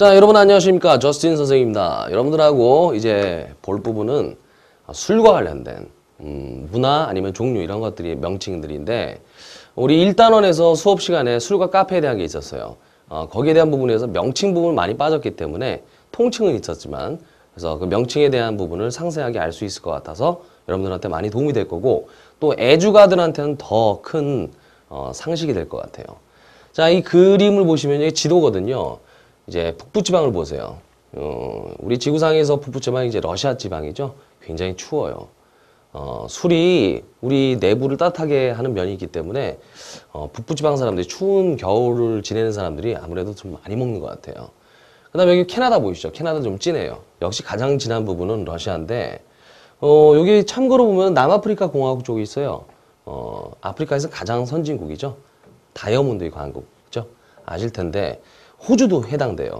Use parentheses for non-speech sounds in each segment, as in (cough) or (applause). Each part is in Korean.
자 여러분 안녕하십니까 저스틴 선생입니다 여러분들하고 이제 볼 부분은 술과 관련된 음, 문화 아니면 종류 이런 것들이 명칭들인데 우리 1단원에서 수업 시간에 술과 카페에 대한 게 있었어요 어, 거기에 대한 부분에서 명칭 부분 많이 빠졌기 때문에 통칭은 있었지만 그래서 그 명칭에 대한 부분을 상세하게 알 수 있을 것 같아서 여러분들한테 많이 도움이 될 거고 또 애주가들한테는 더큰 어, 상식이 될 것 같아요 자 이 그림을 보시면 이게 지도거든요 이제 북부 지방을 보세요. 어, 우리 지구상에서 북부 지방이 이제 러시아 지방이죠. 굉장히 추워요. 어, 술이 우리 내부를 따뜻하게 하는 면이 있기 때문에 어, 북부 지방 사람들이 추운 겨울을 지내는 사람들이 아무래도 좀 많이 먹는 것 같아요. 그다음에 여기 캐나다 보이시죠? 캐나다 좀 진해요. 역시 가장 진한 부분은 러시아인데 어, 여기 참고로 보면 남아프리카 공화국 쪽에 있어요. 어, 아프리카에서 가장 선진국이죠. 다이아몬드의 광국, 그죠? 아실 텐데 호주도 해당돼요.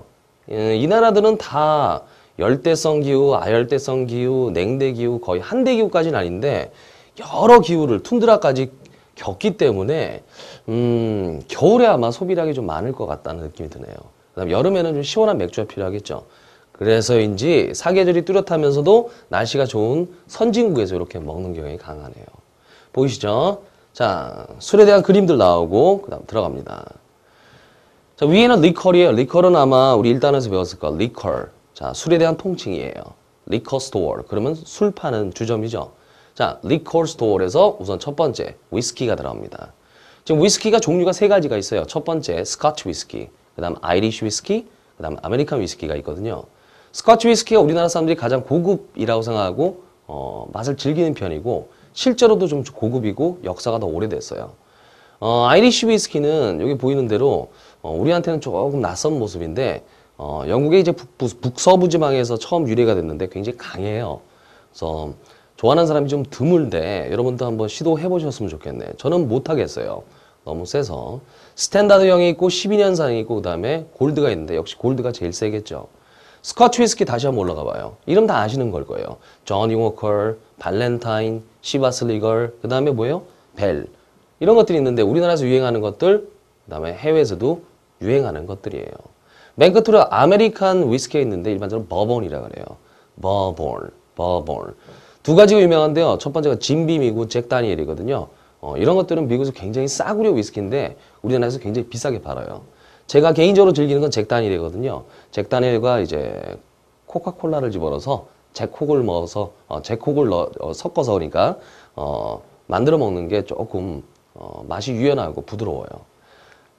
예, 이 나라들은 다 열대성 기후, 아열대성 기후, 냉대 기후, 거의 한대 기후까지는 아닌데 여러 기후를 툰드라까지 겪기 때문에 음, 겨울에 아마 소비량이 좀 많을 것 같다는 느낌이 드네요. 그다음 여름에는 좀 시원한 맥주가 필요하겠죠. 그래서인지 사계절이 뚜렷하면서도 날씨가 좋은 선진국에서 이렇게 먹는 경향이 강하네요. 보이시죠? 자, 술에 대한 그림들 나오고 그다음 들어갑니다. 자, 위에는 리컬이에요. 리컬은 아마 우리 1단에서 배웠을 거야. 리컬. 자, 술에 대한 통칭이에요. 리커 스토어. 그러면 술 파는 주점이죠. 자, 리콜 스토어에서 우선 첫 번째 위스키가 들어갑니다. 지금 위스키가 종류가 세 가지가 있어요. 첫 번째 스카치 위스키, 그다음 아이리쉬 위스키, 그다음 아메리칸 위스키가 있거든요. 스카치 위스키가 우리나라 사람들이 가장 고급이라고 생각하고 어, 맛을 즐기는 편이고 실제로도 좀 고급이고 역사가 더 오래됐어요. 어, 아이리쉬 위스키는 여기 보이는 대로 어, 우리한테는 조금 낯선 모습인데 어, 영국의 이제 북, 서부 지방에서 처음 유래가 됐는데 굉장히 강해요. 그래서 좋아하는 사람이 좀드물대 여러분도 한번 시도해 보셨으면 좋겠네. 저는 못하겠어요. 너무 세서 스탠다드형이 있고 12년산이 있고 그 다음에 골드가 있는데 역시 골드가 제일 세겠죠. 스커치 위스키 다시 한번 올라가 봐요. 이름 다 아시는 걸 거예요. 전 워컬, 발렌타인, 시바슬리걸, 그 다음에 뭐예요? 벨. 이런 것들이 있는데 우리나라에서 유행하는 것들, 그 다음에 해외에서도 유행하는 것들이에요. 맨 끝으로 아메리칸 위스키에 있는데 일반적으로 버본이라 그래요. 버본, 버본. 두 가지가 유명한데요. 첫 번째가 진빔이고 잭다니엘이거든요. 어, 이런 것들은 미국에서 굉장히 싸구려 위스키인데 우리나라에서 굉장히 비싸게 팔아요. 제가 개인적으로 즐기는 건 잭다니엘이거든요. 잭다니엘과 이제 코카콜라를 집어넣어서 잭콕을 넣어서 어, 잭콕을 넣 어, 섞어서 그러니까 어, 만들어 먹는 게 조금 어, 맛이 유연하고 부드러워요.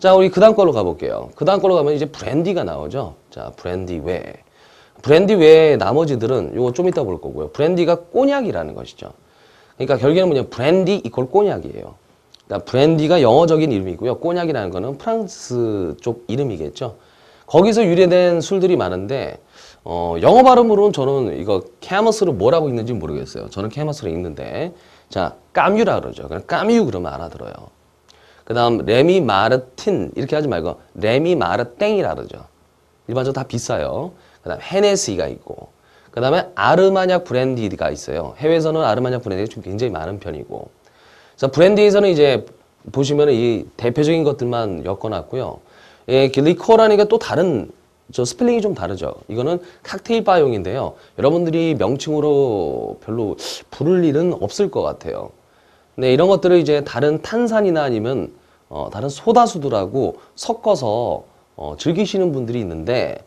자, 우리 그 다음 걸로 가볼게요. 그 다음 걸로 가면 이제 브랜디가 나오죠. 자, 브랜디 외. 브랜디 외에 나머지들은 이거좀 이따 볼 거고요. 브랜디가 꼬냑이라는 것이죠. 그러니까 결국에는 뭐냐 브랜디 이퀄 꼬냑이에요. 그러니까 브랜디가 영어적인 이름이고요. 꼬냑이라는 거는 프랑스 쪽 이름이겠죠. 거기서 유래된 술들이 많은데 어, 영어 발음으로는 저는 이거 캐머스로 뭐라고 있는지 모르겠어요. 저는 캐머스로 읽는데 자 까뮤라 그러죠. 그냥 까뮤 그러면 알아들어요. 그 다음 레미 마르틴 이렇게 하지 말고 레미 마르땡이라 그러죠. 일반적으로 다 비싸요. 그 다음 헤네시가 있고 그 다음에 아르마냑 브랜디가 있어요. 해외에서는 아르마냑 브랜디가 굉장히 많은 편이고 그래서 브랜디에서는 이제 보시면 이 대표적인 것들만 엮어놨고요. 예, 그 리코라니까 또 다른 저 스펠링이 좀 다르죠. 이거는 칵테일 바용인데요. 여러분들이 명칭으로 별로 부를 일은 없을 것 같아요. 네, 이런 것들을 이제 다른 탄산이나 아니면 어, 다른 소다수들하고 섞어서 어, 즐기시는 분들이 있는데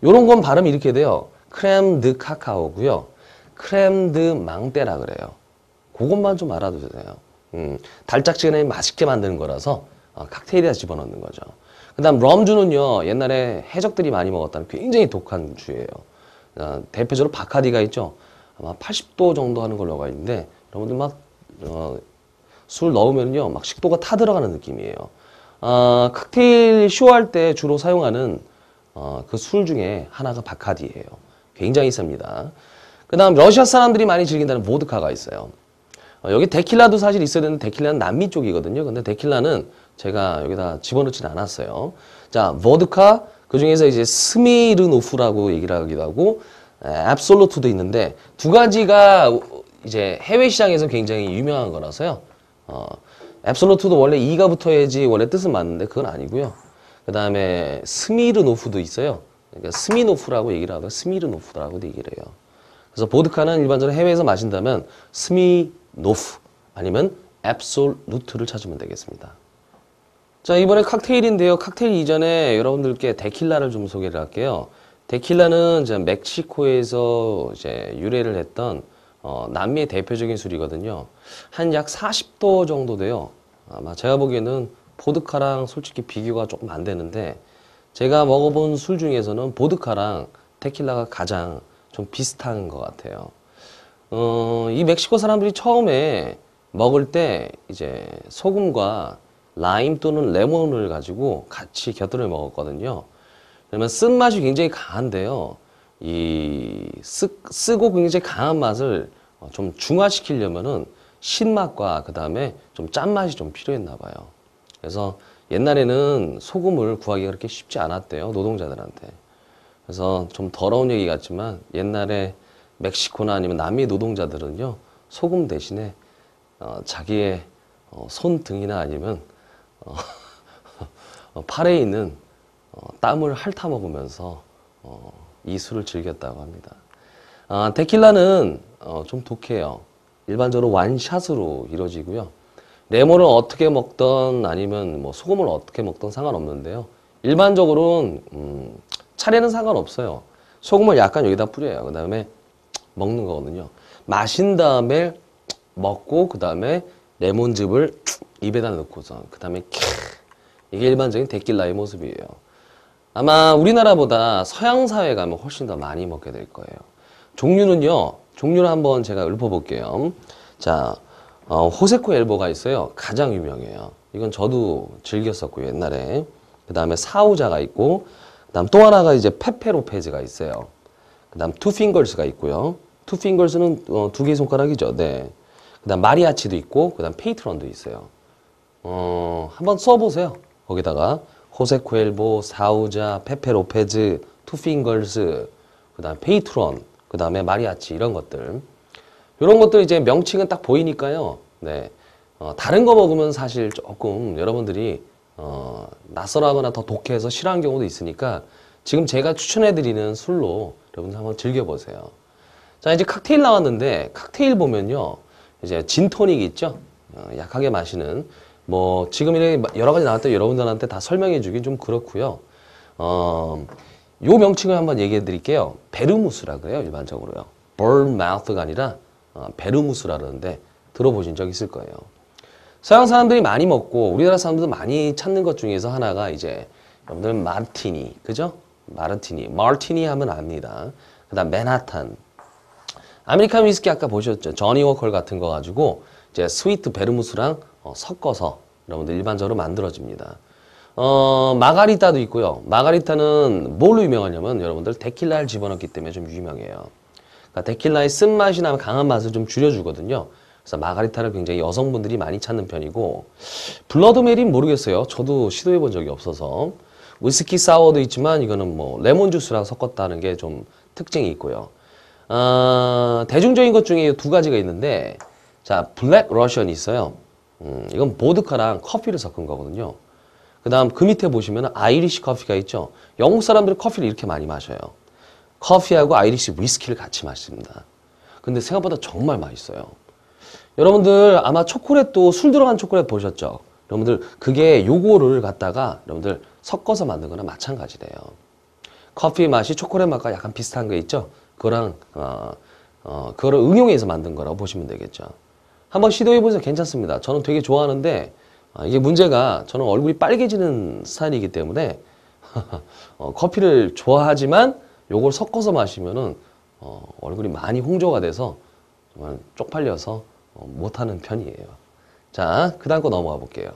이런건 발음이 이렇게 돼요. 크렘드 카카오고요. 크렘드 망떼라 그래요. 그것만 좀 알아두세요. 음, 달짝지근하게 맛있게 만드는 거라서 어, 칵테일에 집어넣는 거죠. 그 다음 럼주는요. 옛날에 해적들이 많이 먹었다는 굉장히 독한 주예요. 어, 대표적으로 바카디가 있죠. 아마 80도 정도 하는 걸로 가 있는데 여러분들 막 어, 술 넣으면요 막 식도가 타 들어가는 느낌이에요. 아, 칵테일 쇼할 때 주로 사용하는 어, 그 술 중에 하나가 바카디예요. 굉장히 셉니다. 그 다음 러시아 사람들이 많이 즐긴다는 보드카가 있어요. 어, 여기 데킬라도 사실 있어야 되는데 데킬라는 남미 쪽이거든요. 근데 데킬라는 제가 여기다 집어넣지는 않았어요. 자, 보드카 그 중에서 이제 스미르노프라고 얘기를 하기도 하고 에, 압솔루트도 있는데 두 가지가 이제 해외 시장에서 굉장히 유명한 거라서요. 어, 앱솔루트도 원래 이가 붙어야지 원래 뜻은 맞는데 그건 아니고요. 그 다음에 스미르노프도 있어요. 그러니까 스미노프라고 얘기를 하고 스미르노프라고 얘기를 해요. 그래서 보드카는 일반적으로 해외에서 마신다면 스미노프 아니면 앱솔루트를 찾으면 되겠습니다. 자 이번에 칵테일인데요. 칵테일 이전에 여러분들께 데킬라를 좀 소개를 할게요. 데킬라는 이제 멕시코에서 이제 유래를 했던 어, 남미의 대표적인 술이거든요. 한 약 40도 정도 돼요. 아마 제가 보기에는 보드카랑 솔직히 비교가 조금 안 되는데 제가 먹어본 술 중에서는 보드카랑 테킬라가 가장 좀 비슷한 것 같아요. 어, 이 멕시코 사람들이 처음에 먹을 때 이제 소금과 라임 또는 레몬을 가지고 같이 곁들여 먹었거든요. 그러면 쓴맛이 굉장히 강한데요. 이 쓰, 고 굉장히 강한 맛을 어, 좀 중화시키려면은 신맛과 그 다음에 좀 짠맛이 좀 필요했나 봐요. 그래서 옛날에는 소금을 구하기가 그렇게 쉽지 않았대요. 노동자들한테. 그래서 좀 더러운 얘기 같지만 옛날에 멕시코나 아니면 남미 노동자들은요. 소금 대신에 어, 자기의 어, 손등이나 아니면 어, (laughs) 어, 팔에 있는 어, 땀을 핥아먹으면서 어, 이 술을 즐겼다고 합니다. 아, 테킬라는 어, 좀 독해요. 일반적으로 완샷으로 이루어지고요. 레모를 어떻게 먹던 아니면 뭐 소금을 어떻게 먹던 상관없는데요. 일반적으로는 음, 차례는 상관없어요. 소금을 약간 여기다 뿌려요. 그 다음에 먹는 거거든요. 마신 다음에 먹고 그 다음에 레몬즙을 입에다 넣고선 그 다음에 이게 일반적인 데킬라의 모습이에요. 아마 우리나라보다 서양 사회 가 훨씬 더 많이 먹게 될 거예요. 종류는요. 종류를 한번 제가 읊어볼게요. 자, 어, 호세코 엘보가 있어요. 가장 유명해요. 이건 저도 즐겼었고 옛날에. 그 다음에 사우자가 있고, 그 다음 또 하나가 이제 페페로페즈가 있어요. 그 다음 투핑걸스가 있고요. 투핑걸스는 어, 두 개의 손가락이죠. 네. 그 다음 마리아치도 있고, 그 다음 페이트런도 있어요. 어, 한번 써보세요. 거기다가. 호세 코엘보, 사우자, 페페 로페즈, 투핑걸스, 그 다음 페이트론, 그 다음에 마리아치 이런 것들. 이런 것들 이제 명칭은 딱 보이니까요. 네. 어, 다른 거 먹으면 사실 조금 여러분들이 어, 낯설하거나 더 독해서 싫어하는 경우도 있으니까 지금 제가 추천해드리는 술로 여러분들 한번 즐겨보세요. 자 이제 칵테일 나왔는데 칵테일 보면요. 이제 진토닉 있죠? 어, 약하게 마시는 뭐 지금 이렇게 여러 가지 나왔던 여러분들한테 다 설명해 주긴 좀 그렇고요. 어, 요 명칭을 한번 얘기해 드릴게요. 베르무스라 그래요, 일반적으로요. 벌마우스가 아니라 어, 베르무스라 그러는데 들어보신 적 있을 거예요. 서양 사람들이 많이 먹고 우리나라 사람들도 많이 찾는 것 중에서 하나가 이제 여러분들은 마르티니, 그죠? 마르티니, 마르티니 하면 압니다. 그 다음 맨하탄. 아메리칸 위스키 아까 보셨죠? 저니 워컬 같은 거 가지고 이제 스위트 베르무스랑 어, 섞어서 여러분들 일반적으로 만들어집니다. 어, 마가리타도 있고요. 마가리타는 뭘로 유명하냐면 여러분들 데킬라를 집어넣기 때문에 좀 유명해요. 그러니까 데킬라의 쓴맛이나 면 강한 맛을 좀 줄여주거든요. 그래서 마가리타를 굉장히 여성분들이 많이 찾는 편이고 블러드메리는 모르겠어요. 저도 시도해 본 적이 없어서 위스키 사워도 있지만 이거는 뭐 레몬 주스랑 섞었다는 게 좀 특징이 있고요. 어, 대중적인 것 중에 두 가지가 있는데 자 블랙 러시언이 있어요. 음, 이건 보드카랑 커피를 섞은 거거든요. 그 다음 그 밑에 보시면 아이리시 커피가 있죠. 영국 사람들은 커피를 이렇게 많이 마셔요. 커피하고 아이리시 위스키를 같이 마십니다. 근데 생각보다 정말 맛있어요. 여러분들 아마 초콜릿도 술 들어간 초콜릿 보셨죠? 여러분들 그게 요거를 갖다가 여러분들 섞어서 만든 거나 마찬가지래요. 커피 맛이 초콜릿 맛과 약간 비슷한 거 있죠? 그거랑 어, 어, 그거를 응용해서 만든 거라고 보시면 되겠죠. 한번 시도해 보세요. 괜찮습니다. 저는 되게 좋아하는데 아, 이게 문제가 저는 얼굴이 빨개지는 스타일이기 때문에 (laughs) 어, 커피를 좋아하지만 요걸 섞어서 마시면은 어, 얼굴이 많이 홍조가 돼서 정말 쪽팔려서 어, 못하는 편이에요. 자, 그 다음 거 넘어가 볼게요.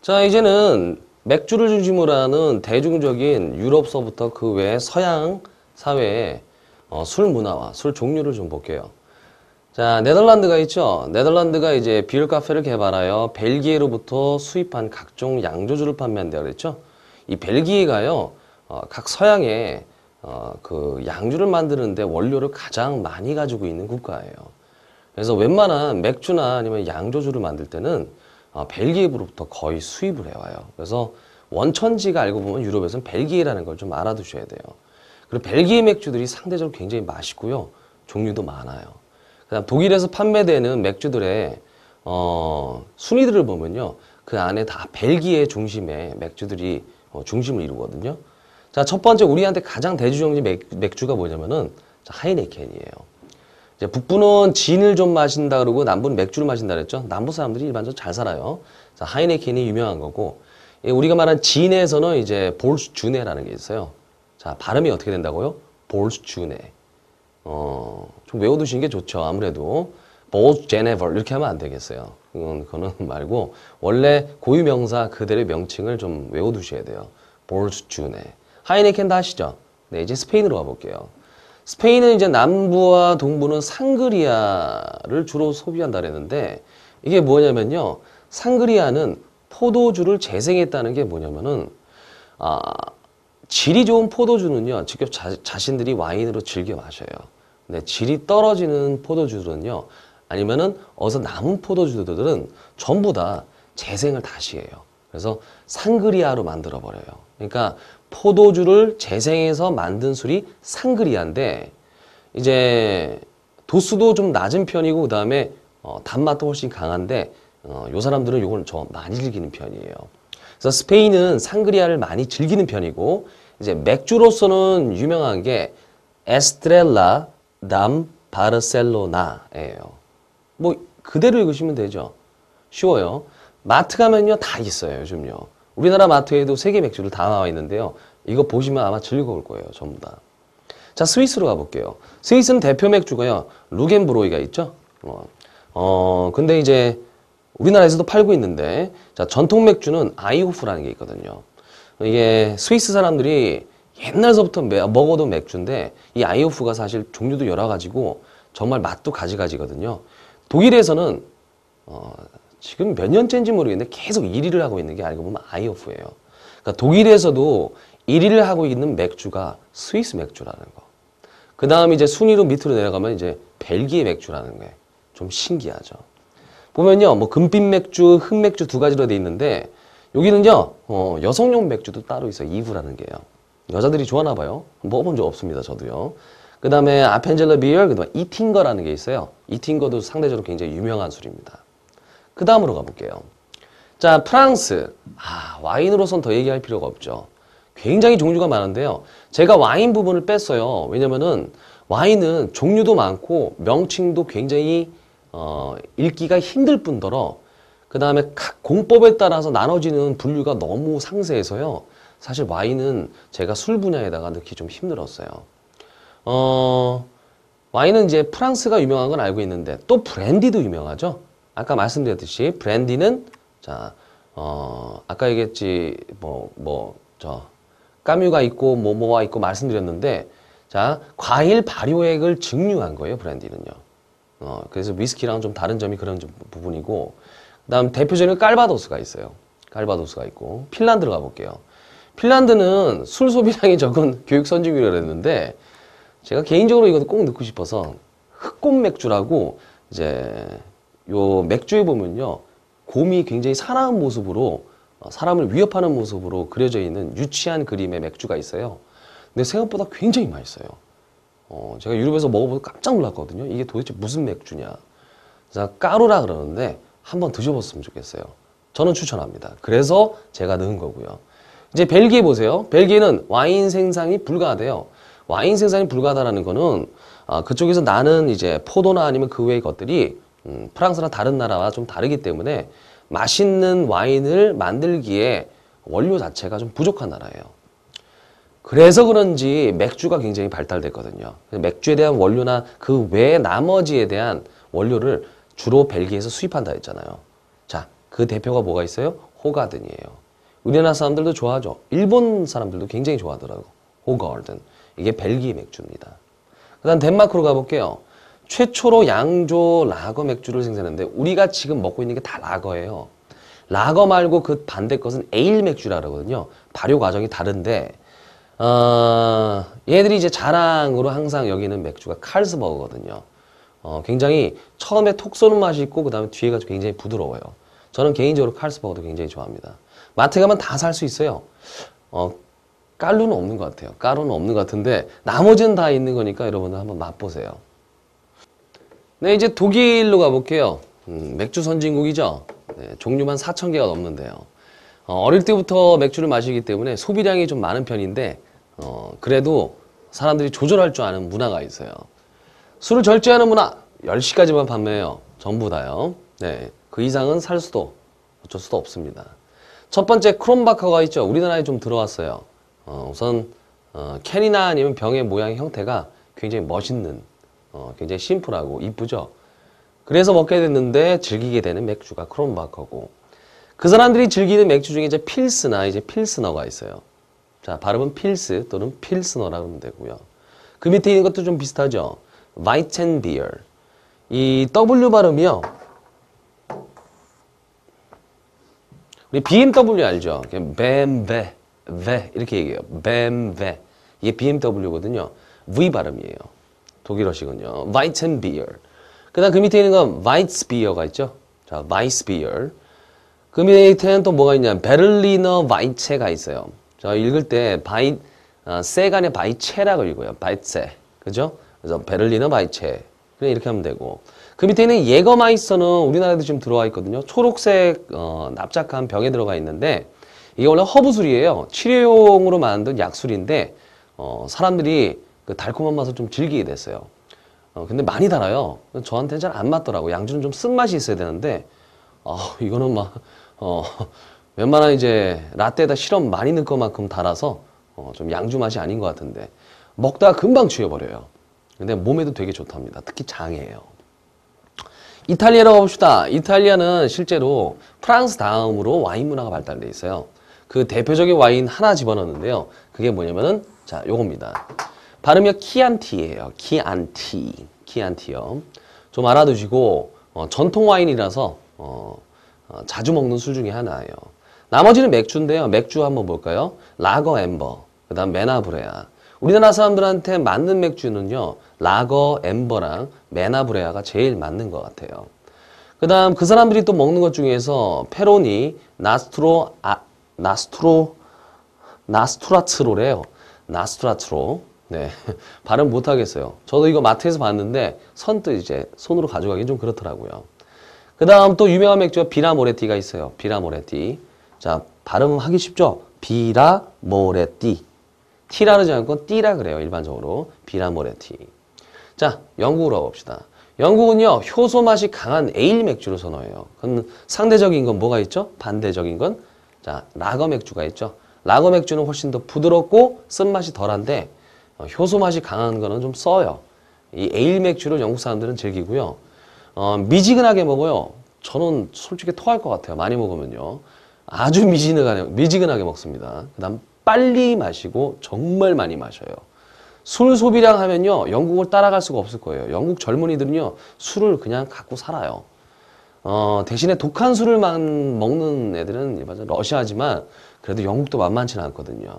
자, 이제는 맥주를 중심으로 하는 대중적인 유럽서부터 그 외 서양 사회의 술 문화와 술 종류를 좀 볼게요. 자, 네덜란드가 있죠. 네덜란드가 이제 비율 카페를 개발하여 벨기에로부터 수입한 각종 양조주를 판매한다 그랬죠. 이 벨기에가요, 어, 각 서양의 어, 그 양주를 만드는데 원료를 가장 많이 가지고 있는 국가예요. 그래서 웬만한 맥주나 아니면 양조주를 만들 때는 어, 벨기에부터 로 거의 수입을 해와요. 그래서 원천지가 알고 보면 유럽에서는 벨기에라는 걸 좀 알아두셔야 돼요. 그리고 벨기에 맥주들이 상대적으로 굉장히 맛있고요. 종류도 많아요. 그다음 독일에서 판매되는 맥주들의 어, 순위들을 보면요. 그 안에 다 벨기에 중심의 맥주들이 어, 중심을 이루거든요. 자, 첫 번째 우리한테 가장 대중적인 맥, 주가 뭐냐면은 자, 하이네켄이에요. 이제 북부는 진을 좀 마신다 그러고 남부는 맥주를 마신다 그랬죠. 남부 사람들이 일반적으로 잘 살아요. 자, 하이네켄이 유명한 거고 예, 우리가 말한 진에서는 이제 볼슈주네라는 게 있어요. 자, 발음이 어떻게 된다고요? 볼슈주네. 어, 좀 외워두시는 게 좋죠. 아무래도 both g e n e v 이렇게 하면 안 되겠어요. 그건 그거는 (laughs) 말고 원래 고유 명사 그들의 명칭을 좀 외워두셔야 돼요. 볼스 주네. 하이네켄다 하시죠? 네, 이제 스페인으로 가볼게요. 스페인은 이제 남부와 동부는 상그리아를 주로 소비한다 그랬는데 이게 뭐냐면요. 상그리아는 포도주를 재생했다는 게 뭐냐면은 아, 질이 좋은 포도주는요. 직접 자, 자신들이 와인으로 즐겨 마셔요. 네, 질이 떨어지는 포도주들은요. 아니면은 어서 남은 포도주들은 전부 다 재생을 다시 해요. 그래서 상그리아로 만들어 버려요. 그러니까 포도주를 재생해서 만든 술이 상그리아인데 이제 도수도 좀 낮은 편이고 그 다음에 어, 단맛도 훨씬 강한데 어, 요 사람들은 요걸 저 많이 즐기는 편이에요. 그래서 스페인은 상그리아를 많이 즐기는 편이고 이제 맥주로서는 유명한 게 에스트렐라 남 바르셀로나예요. 뭐 그대로 읽으시면 되죠. 쉬워요. 마트 가면요 다 있어요 요즘요. 우리나라 마트에도 세계 맥주를 다 나와 있는데요. 이거 보시면 아마 즐거울 거예요 전부 다. 자 스위스로 가볼게요. 스위스는 대표 맥주가요 루겐브로이가 있죠. 어, 어 근데 이제 우리나라에서도 팔고 있는데 자 전통 맥주는 아이호프라는 게 있거든요. 이게 스위스 사람들이 옛날서부터 먹어도 맥주인데 이 아이오프가 사실 종류도 여러 가지고 정말 맛도 가지가지거든요. 독일에서는 어, 지금 몇 년째인지 모르겠는데 계속 1위를 하고 있는 게 알고 보면 아이오프예요. 그러니까 독일에서도 1위를 하고 있는 맥주가 스위스 맥주라는 거. 그 다음 이제 순위로 밑으로 내려가면 이제 벨기에 맥주라는 게 좀 신기하죠. 보면요, 뭐 금빛 맥주, 흑 맥주 두 가지로 돼 있는데 여기는요, 어, 여성용 맥주도 따로 있어요. 이브라는 게요. 여자들이 좋아하나 봐요. 먹어본 적 없습니다, 저도요. 그 다음에 아펜젤라 비열, 그 다음에 이팅거라는 게 있어요. 이팅거도 상대적으로 굉장히 유명한 술입니다. 그 다음으로 가볼게요. 자, 프랑스. 아, 와인으로선 더 얘기할 필요가 없죠. 굉장히 종류가 많은데요. 제가 와인 부분을 뺐어요. 왜냐면은 와인은 종류도 많고 명칭도 굉장히 어, 읽기가 힘들 뿐더러 그 다음에 각 공법에 따라서 나눠지는 분류가 너무 상세해서요. 사실 와인은 제가 술 분야에다가 넣기 좀 힘들었어요. 어, 와인은 이제 프랑스가 유명한 건 알고 있는데 또 브랜디도 유명하죠. 아까 말씀드렸듯이 브랜디는 자, 어, 아까 얘기했지 뭐 뭐저 까뮤가 있고 모모가 있고 말씀드렸는데 자, 과일 발효액을 증류한 거예요, 브랜디는요. 어, 그래서 위스키랑 좀 다른 점이 그런 부분이고 그다음 대표적인 깔바도스가 있어요. 깔바도스가 있고 핀란드로 가 볼게요. 핀란드는 술 소비량이 적은 (laughs) 교육 선진국이라고 했는데 제가 개인적으로 이것도 꼭 넣고 싶어서 흑곰 맥주라고 이제 요 맥주에 보면요 곰이 굉장히 사나운 모습으로 어, 사람을 위협하는 모습으로 그려져 있는 유치한 그림의 맥주가 있어요 근데 생각보다 굉장히 맛있어요 어, 제가 유럽에서 먹어보고 깜짝 놀랐거든요 이게 도대체 무슨 맥주냐 자, 까루라 그러는데 한번 드셔봤으면 좋겠어요 저는 추천합니다 그래서 제가 넣은 거고요 이제 벨기에 보세요. 벨기에는 와인 생산이 불가하대요. 와인 생산이 불가하다는 거는 아, 그쪽에서 나는 이제 포도나 아니면 그 외의 것들이 음, 프랑스나 다른 나라와 좀 다르기 때문에 맛있는 와인을 만들기에 원료 자체가 좀 부족한 나라예요. 그래서 그런지 맥주가 굉장히 발달됐거든요. 맥주에 대한 원료나 그 외 나머지에 대한 원료를 주로 벨기에에서 수입한다 했잖아요. 자, 그 대표가 뭐가 있어요? 호가든이에요. 우리나라 사람들도 좋아하죠. 일본 사람들도 굉장히 좋아하더라고. 호가얼든. 이게 벨기에 맥주입니다. 그 다음 덴마크로 가볼게요. 최초로 양조 라거 맥주를 생산했는데 우리가 지금 먹고 있는 게 다 라거예요. 라거 말고 그 반대 것은 에일 맥주라 그러거든요. 발효 과정이 다른데 어, 얘들이 이제 자랑으로 항상 여기는 맥주가 칼스버거거든요. 어, 굉장히 처음에 톡 쏘는 맛이 있고 그 다음에 뒤에가 굉장히 부드러워요. 저는 개인적으로 칼스버거도 굉장히 좋아합니다. 마트 가면 다 살 수 있어요. 어, 깔루는 없는 것 같아요. 까루는 없는 것 같은데 나머지는 다 있는 거니까 여러분들 한번 맛보세요. 네, 이제 독일로 가볼게요. 음, 맥주 선진국이죠. 네, 종류만 4천개가 넘는데요. 어, 릴 때부터 맥주를 마시기 때문에 소비량이 좀 많은 편인데 어, 그래도 사람들이 조절할 줄 아는 문화가 있어요. 술을 절제하는 문화 10시까지만 판매해요. 전부 다요. 네, 그 이상은 살 수도 어쩔 수도 없습니다. 첫 번째 크롬바커가 있죠. 우리나라에 좀 들어왔어요. 어, 우선 어, 캔이나 아니면 병의 모양 형태가 굉장히 멋있는 어, 굉장히 심플하고 이쁘죠. 그래서 먹게 됐는데 즐기게 되는 맥주가 크롬바커고 그 사람들이 즐기는 맥주 중에 이제 필스나 이제 필스너가 있어요. 자 발음은 필스 또는 필스너라고 하면 되고요. 그 밑에 있는 것도 좀 비슷하죠. 바이첸비얼 이 W 발음이요. 우리 BMW 알죠? 뱀베, 베 이렇게 얘기해요. 뱀베. 이게 BMW거든요. V 발음이에요. 독일어식은요. Weizenbier. 그 다음 그 밑에 있는 건 Weizbier가 있죠. 자, Weizbier. 그 밑에는 또 뭐가 있냐. 베를리너 와이체가 있어요. 저 읽을 때 바이, 어, 아, 세간의 바이체라고 읽어요. 바이체. 그죠? 그래서 베를리너 바이체. 그냥 이렇게 하면 되고. 그 밑에 있는 예거마이스는 우리나라에도 지금 들어와 있거든요. 초록색 어, 납작한 병에 들어가 있는데 이게 원래 허브술이에요. 치료용으로 만든 약술인데 어, 사람들이 그 달콤한 맛을 좀 즐기게 됐어요. 어, 근데 많이 달아요. 저한테는 잘 안 맞더라고. 양주는 좀 쓴맛이 있어야 되는데 어, 이거는 막 어, 웬만한 이제 라떼에다 실험 많이 넣을 것만큼 달아서 어, 좀 양주 맛이 아닌 것 같은데 먹다가 금방 취해버려요. 근데 몸에도 되게 좋답니다. 특히 장에요. 이탈리아로 가봅시다. 이탈리아는 실제로 프랑스 다음으로 와인 문화가 발달돼 있어요. 그 대표적인 와인 하나 집어넣는데요. 그게 뭐냐면은 자, 요겁니다. 발음이 키안티예요. 키안티. 키안티요. 좀 알아두시고 어, 전통 와인이라서 어, 어, 자주 먹는 술 중에 하나예요. 나머지는 맥주인데요. 맥주 한번 볼까요? 라거 엠버, 그 다음 메나브레아, 우리나라 사람들한테 맞는 맥주는요. 라거, 엠버랑 메나브레아가 제일 맞는 것 같아요. 그 다음 그 사람들이 또 먹는 것 중에서 페로니, 나스트로, 아, 나스트로, 나스트라트로래요. 나스트라트로. 네. (laughs) 발음 못하겠어요. 저도 이거 마트에서 봤는데 선뜻 이제 손으로 가져가긴 좀 그렇더라고요. 그 다음 또 유명한 맥주가 비라모레티가 있어요. 비라모레티. 자, 발음 하기 쉽죠? 비라모레티. T라 르러지 않고 D라 그래요. 일반적으로. 비라모레티. 자, 영국으로 봅시다. 영국은요. 효소 맛이 강한 에일 맥주를 선호해요. 그럼 상대적인 건 뭐가 있죠? 반대적인 건 자, 라거 맥주가 있죠. 라거 맥주는 훨씬 더 부드럽고 쓴맛이 덜한데 어, 효소 맛이 강한 거는 좀 써요. 이 에일 맥주를 영국 사람들은 즐기고요. 어, 미지근하게 먹어요. 저는 솔직히 토할 것 같아요. 많이 먹으면요. 아주 미지근하게, 미지근하게 먹습니다. 그 다음 빨리 마시고 정말 많이 마셔요. 술 소비량 하면요. 영국을 따라갈 수가 없을 거예요. 영국 젊은이들은요. 술을 그냥 갖고 살아요. 어, 대신에 독한 술을 먹는 애들은 맞아 러시아지만 그래도 영국도 만만치는 않거든요.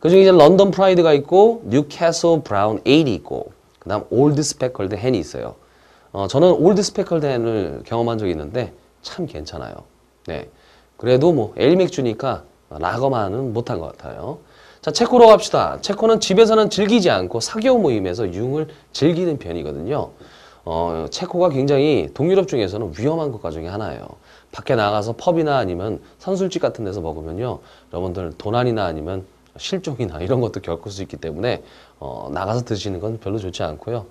그중에 이제 런던 프라이드가 있고 뉴캐슬 브라운 에일이 있고 그다음 올드 스펙컬드 헨이 있어요. 어, 저는 올드 스펙컬드 헨을 경험한 적이 있는데 참 괜찮아요. 네. 그래도 뭐 엘맥주니까 라거만은 못한 것 같아요. 자, 체코로 갑시다. 체코는 집에서는 즐기지 않고 사교 모임에서 융을 즐기는 편이거든요. 어, 체코가 굉장히 동유럽 중에서는 위험한 국가 중에 하나예요. 밖에 나가서 펍이나 아니면 선술집 같은 데서 먹으면요. 여러분들 도난이나 아니면 실종이나 이런 것도 겪을 수 있기 때문에 어, 나가서 드시는 건 별로 좋지 않고요.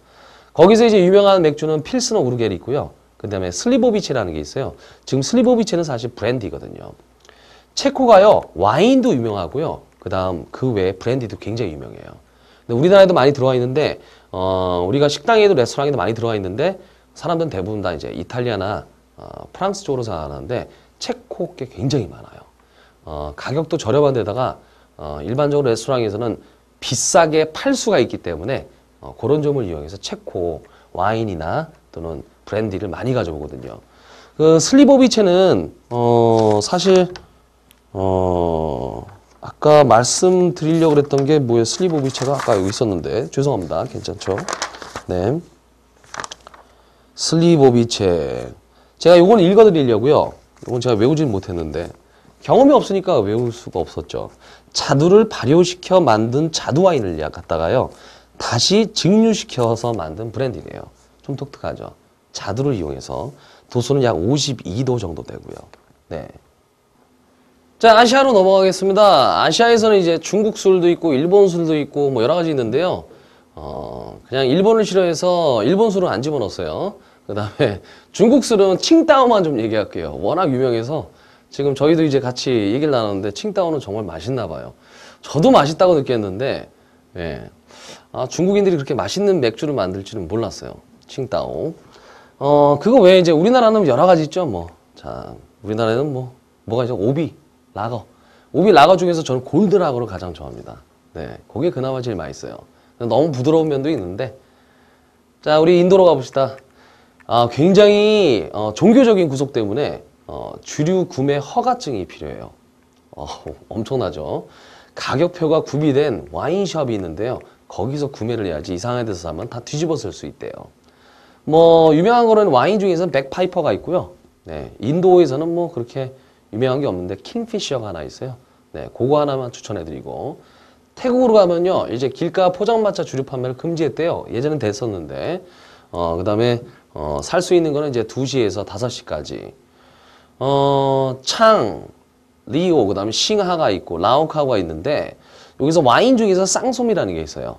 거기서 이제 유명한 맥주는 필스너 우르겔이 있고요. 그 다음에 슬리보비치라는 게 있어요. 지금 슬리보비치는 사실 브랜디거든요. 체코가요 와인도 유명하고요. 그다음 그 외에 브랜디도 굉장히 유명해요. 근데 우리나라에도 많이 들어와 있는데 어, 우리가 식당에도 레스토랑에도 많이 들어와 있는데 사람들은 대부분 다 이제 이탈리아나 어, 프랑스 쪽으로 생각하는데 체코 게 굉장히 많아요. 어, 가격도 저렴한 데다가 어, 일반적으로 레스토랑에서는 비싸게 팔 수가 있기 때문에 어, 그런 점을 이용해서 체코 와인이나 또는 브랜디를 많이 가져오거든요. 그 슬리보비체는 어, 사실 어, 아까 말씀드리려고 그랬던 게 뭐예요? 슬립 오브리처가 아까 여기 있었는데 죄송합니다. 괜찮죠? 네. 슬립 오브리체 제가 요건 읽어드리려고요. 요건 제가 외우진 못했는데 경험이 없으니까 외울 수가 없었죠. 자두를 발효시켜 만든 자두 와인을 갖다가요. 다시 증류시켜서 만든 브랜디네요. 좀 독특하죠. 자두를 이용해서 도수는 약 52도 정도 되고요. 네. 자 아시아로 넘어가겠습니다. 아시아에서는 이제 중국 술도 있고 일본 술도 있고 뭐 여러 가지 있는데요. 어 그냥 일본을 싫어해서 일본 술은 안 집어넣었어요. 그 다음에 (laughs) 중국 술은 칭따오만 좀 얘기할게요. 워낙 유명해서 지금 저희도 이제 같이 얘기를 나누는데 칭따오는 정말 맛있나 봐요. 저도 맛있다고 느꼈는데 예. 아, 중국인들이 그렇게 맛있는 맥주를 만들지는 몰랐어요. 칭따오. 어, 그거 외에 이제 우리나라는 여러 가지 있죠. 뭐. 자, 우리나라는 뭐, 뭐가 있죠? 오비. 라거. 우비 라거 중에서 저는 골드 라거를 가장 좋아합니다. 네, 그게 그나마 제일 맛있어요. 너무 부드러운 면도 있는데. 자, 우리 인도로 가봅시다. 아, 굉장히 어, 종교적인 구속 때문에 어, 주류 구매 허가증이 필요해요. 어, (laughs) 엄청나죠. 가격표가 구비된 와인숍이 있는데요. 거기서 구매를 해야지 이상한 데서 사면 다 뒤집어 쓸 수 있대요. 뭐 유명한 거는 와인 중에서는 백파이퍼가 있고요. 네, 인도에서는 뭐 그렇게 유명한 게 없는데 킹피셔가 하나 있어요. 네, 그거 하나만 추천해드리고 태국으로 가면요. 이제 길가 포장마차 주류 판매를 금지했대요. 예전엔 됐었는데 어, 그 다음에 어, 살 수 있는 거는 이제 2시에서 5시까지 어, 창, 리오, 그 다음에 싱하가 있고 라오카가 있는데 여기서 와인 중에서 쌍솜이라는 게 있어요.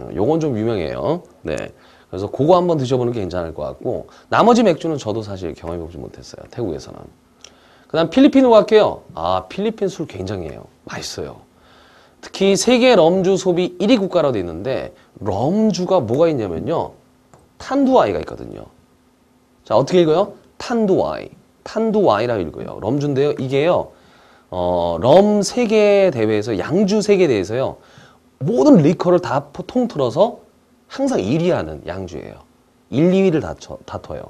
어, 요건 좀 유명해요. 네. 그래서 그거 한번 드셔보는 게 괜찮을 것 같고 나머지 맥주는 저도 사실 경험해보지 못했어요. 태국에서는. 그 다음 필리핀으로 갈게요. 아, 필리핀 술 굉장해요. 히 맛있어요. 특히 세계 럼주 소비 1위 국가로 돼 있는데 럼주가 뭐가 있냐면요. 탄두와이가 있거든요. 자, 어떻게 읽어요? 탄두와이. 탄두와이라고 읽어요. 럼주인데요. 이게요. 어, 럼 세계 대회에서 양주 세계 대회에서요. 모든 리커를 다 통틀어서 항상 1위 하는 양주예요. 1, 2위를 다쳐, 다퉈요.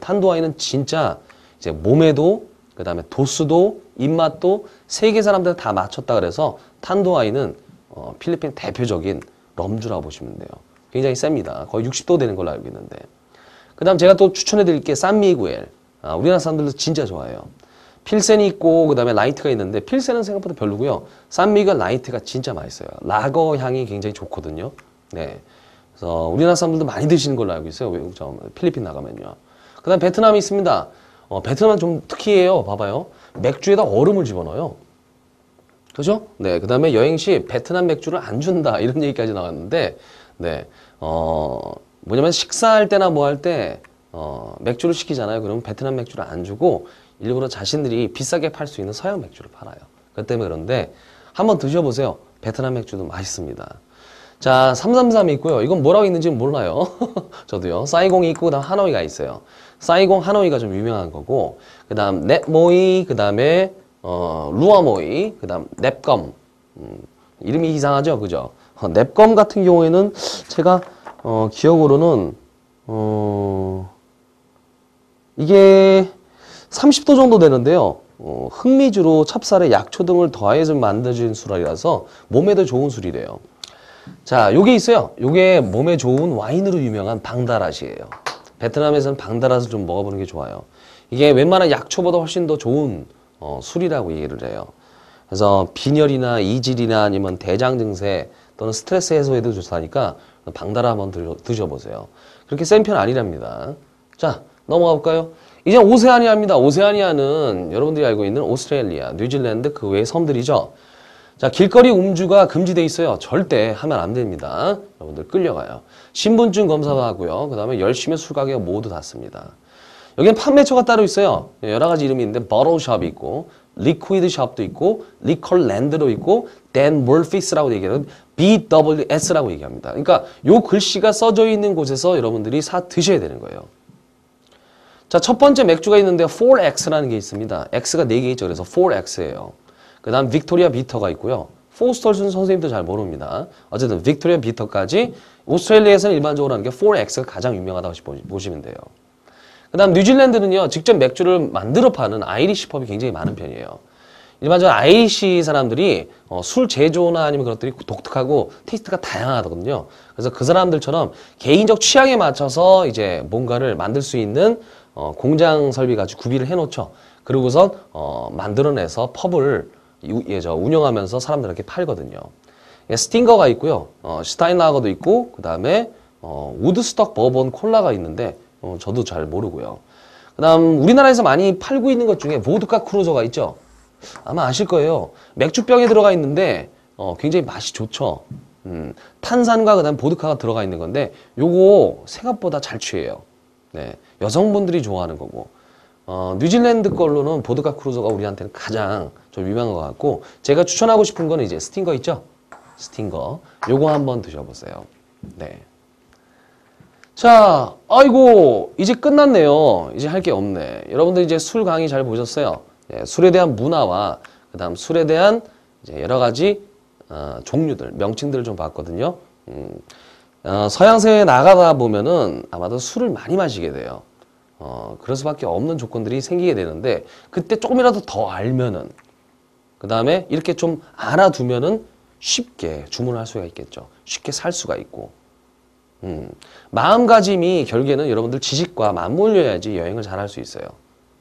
탄두와이는 진짜 이제 몸에도 그 다음에 도수도 입맛도 세계 사람들 다 맞췄다 그래서 탄도아이는 어, 필리핀 대표적인 럼주라고 보시면 돼요. 굉장히 셉니다. 거의 60도 되는 걸로 알고 있는데. 그 다음 제가 또 추천해 드릴 게 산미구엘. 아, 우리나라 사람들도 진짜 좋아해요. 필센이 있고 그 다음에 라이트가 있는데 필센은 생각보다 별로고요. 산미가 라이트가 진짜 맛있어요. 라거 향이 굉장히 좋거든요. 네. 그래서 우리나라 사람들도 많이 드시는 걸로 알고 있어요. 외국 점 필리핀 나가면요. 그 다음 베트남이 있습니다. 어, 베트남은 좀 특이해요. 봐봐요. 맥주에다 얼음을 집어넣어요. 그죠? 네, 그 다음에 여행 시 베트남 맥주를 안 준다. (laughs) 이런 얘기까지 나왔는데, 네, 어, 뭐냐면 식사할 때나 뭐 할 때, 어, 맥주를 시키잖아요. 그러면 베트남 맥주를 안 주고, 일부러 자신들이 비싸게 팔 수 있는 서양 맥주를 팔아요. 그 때문에 그런데, 한번 드셔보세요. 베트남 맥주도 맛있습니다. 자, 333이 있고요. 이건 뭐라고 있는지 몰라요. (laughs) 저도요. 사이공이 있고 그다음 하노이가 있어요. 사이공 하노이가 좀 유명한 거고 그다음 넷모이 그다음에 어, 루아모이 그다음 넵검 음, 이름이 이상하죠, 그죠? 어, 넵검 같은 경우에는 제가 어, 기억으로는 어, 이게 30도 정도 되는데요. 어, 흑미주로 찹쌀에 약초 등을 더해서 만들어진 술이라서 몸에도 좋은 술이래요. 자, 요게 있어요. 요게 몸에 좋은 와인으로 유명한 방다라시예요. 베트남에서는 방다라스를 좀 먹어보는 게 좋아요. 이게 웬만한 약초보다 훨씬 더 좋은 어, 술이라고 얘기를 해요. 그래서 빈혈이나 이질이나 아니면 대장 증세 또는 스트레스 해소에도 좋다니까 방다라 한번 드셔, 보세요 그렇게 센 편 아니랍니다. 자, 넘어가 볼까요? 이제 오세아니아입니다. 오세아니아는 여러분들이 알고 있는 오스트레일리아, 뉴질랜드 그 외의 섬들이죠. 자, 길거리 음주가 금지돼 있어요. 절대 하면 안 됩니다. 여러분들 끌려가요. 신분증 검사도 하고요. 그 다음에 열심히 술 가게 모두 닫습니다. 여기는 판매처가 따로 있어요. 여러 가지 이름이 있는데 버로샵이 있고 리퀴드 샵도 있고 리컬랜드도 있고 댄 몰피스라고 얘기하는 BWS라고 얘기합니다. 그러니까 요 글씨가 써져 있는 곳에서 여러분들이 사 드셔야 되는 거예요. 자, 첫 번째 맥주가 있는데 4X라는 게 있습니다. X가 4개 있죠. 그래서 4X예요. 그 다음 빅토리아 비터가 있고요. 포스털슨 선생님도 잘 모릅니다. 어쨌든 빅토리아 비터까지 오스트레일리아에서는 일반적으로 하는 게 4X가 가장 유명하다고 보시면 돼요. 그 다음 뉴질랜드는요. 직접 맥주를 만들어 파는 아이리시 펍이 굉장히 많은 편이에요. 일반적으로 아이리시 사람들이 어, 술 제조나 아니면 그런 것들이 독특하고 테이스트가 다양하거든요. 그래서 그 사람들처럼 개인적 취향에 맞춰서 이제 뭔가를 만들 수 있는 어, 공장 설비 가지고 구비를 해놓죠. 그리고선 어, 만들어내서 펍을 예저 운영하면서 사람들에게 팔거든요. 예, 스팅거가 있고요. 어, 슈타인라거도 있고 그다음에 어, 우드스톡 버번 콜라가 있는데 어, 저도 잘 모르고요. 그다음 우리나라에서 많이 팔고 있는 것 중에 보드카 크루저가 있죠. 아마 아실 거예요. 맥주병에 들어가 있는데 어, 굉장히 맛이 좋죠. 음, 탄산과 그다음 보드카가 들어가 있는 건데 요거 생각보다 잘 취해요. 네, 여성분들이 좋아하는 거고 어, 뉴질랜드 걸로는 보드카 크루저가 우리한테는 가장 좀 위반한 것 같고 제가 추천하고 싶은 거는 이제 스팅거 있죠? 스팅거 요거 한번 드셔보세요 네. 자 아이고 이제 끝났네요 이제 할 게 없네 여러분들 이제 술 강의 잘 보셨어요 예, 술에 대한 문화와 그 다음 술에 대한 이제 여러 가지 어, 종류들 명칭들을 좀 봤거든요 음, 어, 서양세에 나가다 보면은 아마도 술을 많이 마시게 돼요 어, 그럴 수밖에 없는 조건들이 생기게 되는데 그때 조금이라도 더 알면은 그 다음에 이렇게 좀 알아두면은 쉽게 주문할 수가 있겠죠. 쉽게 살 수가 있고. 음, 마음가짐이 결국에는 여러분들 지식과 맞물려야지 여행을 잘 할 수 있어요.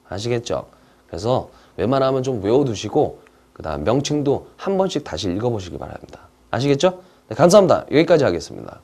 아시겠죠? 그래서 웬만하면 좀 외워두시고 그 다음 명칭도 한 번씩 다시 읽어보시기 바랍니다. 아시겠죠? 네, 감사합니다. 여기까지 하겠습니다.